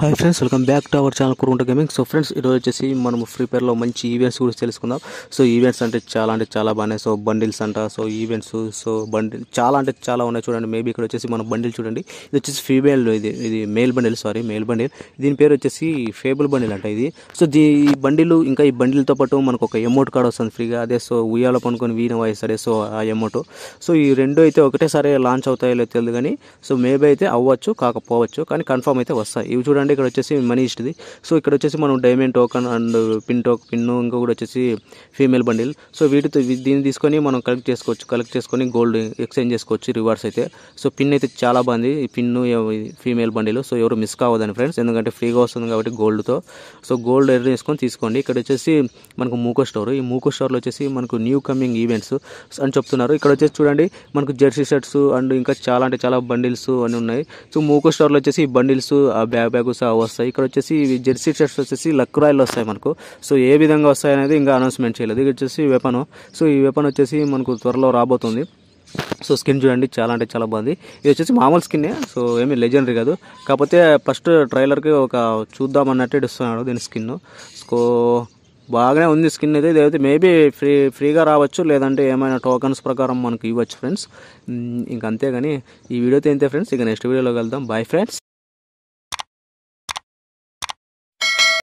hi friends welcome back to our channel Kurukunta gaming so friends ఈరోజు వచ్చేసి మనం free ఫైర్లో మంచి ఈవెంట్స్ గురించి తెలుసుకుందాం సో ఈవెంట్స్ అంటే చాలా అంటే చాలా బాగానే సో బండిల్స్ అంట సో ఈవెంట్స్ సో బండిల్ చాలా అంటే చాలా ఉన్నాయి చూడండి మేబీ ఇక్కడ వచ్చేసి మన బండిల్ చూడండి ఇది వచ్చేసి ఫీమేల్ ఇది ఇది male bundle sorry male bundle దీని పేరు వచ్చేసి ఫేబుల్ బండిల్ అంట ఇది సో ఈ బండిలు ఇంకా ఈ బండిల్తో పాటు మనకు ఒక ఎమౌంట్ కార్డ్ వస్తుంది ఫ్రీగా అదే సో ఉయ్యాల పనుకొని వీణ అదే సో ఆ ఎమౌంట్ సో ఈ రెండు అయితే ఒకటేసారి లాంచ్ అవుతాయో తెలియదు కానీ సో మేబీ అయితే అవ్వచ్చు కాకపోవచ్చు కానీ కన్ఫామ్ అయితే వస్తాయి ఇవి చూడండి చూడండి ఇక్కడ వచ్చేసి మనీ ఇస్తుంది సో ఇక్కడ వచ్చేసి మనం diamond token and pin token pin కూడా వచ్చేసి ఫీమేల్ బండిల్ సో వీటితో దీన్ని తీసుకొని మనం కలెక్ట్ చేసుకోవచ్చు కలెక్ట్ చేసుకొని గోల్డ్ ఎక్స్చేంజ్ చేసుకోవచ్చు రివార్డ్స్ అయితే సో పిన్ అయితే చాలా బాగుంది పిన్ ఫీమేల్ బండిలు సో ఎవరు మిస్ కావద్దని ఫ్రెండ్స్ ఎందుకంటే ఫ్రీగా వస్తుంది కాబట్టి గోల్డ్తో సో గోల్డ్ ఎర్ర చేసుకొని తీసుకోండి ఇక్కడ వచ్చేసి మనకు మూకో స్టోర్ ఈ మూకో స్టోర్లో వచ్చేసి మనకు న్యూ కమింగ్ ఈవెంట్స్ అని చెప్తున్నారు ఇక్కడ వచ్చేసి చూడండి మనకు జెర్సీ షర్ట్స్ అండ్ ఇంకా చాలా అంటే చాలా బండిల్స్ అని ఉన్నాయి సో మూకో స్టోర్లో వచ్చేసి ఈ బండిల్స్ బ్యాగ్ బ్యాగ్ వస్తాయి ఇక్కడ వచ్చేసి జెర్సీ షర్ట్స్ వచ్చేసి రాయల్ వస్తాయి మనకు సో ఏ విధంగా వస్తాయి అనేది ఇంకా అనౌన్స్మెంట్ చేయలేదు ఇది వచ్చేసి వెపన్ సో ఈ వెపన్ వచ్చేసి మనకు త్వరలో రాబోతుంది సో స్కిన్ చూడండి చాలా అంటే చాలా బాగుంది ఇది వచ్చేసి మామూలు స్కిన్నే సో ఏమీ లెజెండరీ కాదు కాకపోతే ఫస్ట్ ట్రైలర్కి ఒక చూద్దాం అన్నట్టు ఇస్తున్నాడు దీని స్కిన్ సో బాగానే ఉంది స్కిన్ అయితే ఇదైతే మేబీ ఫ్రీ ఫ్రీగా రావచ్చు లేదంటే ఏమైనా టోకన్స్ ప్రకారం మనకు ఇవ్వచ్చు ఫ్రెండ్స్ ఇంకంతే కానీ ఈ వీడియోతో ఇంతే ఫ్రెండ్స్ ఇక నెక్స్ట్ వీడియోలో వెళ్దాం బాయ్ ఫ్రెండ్స్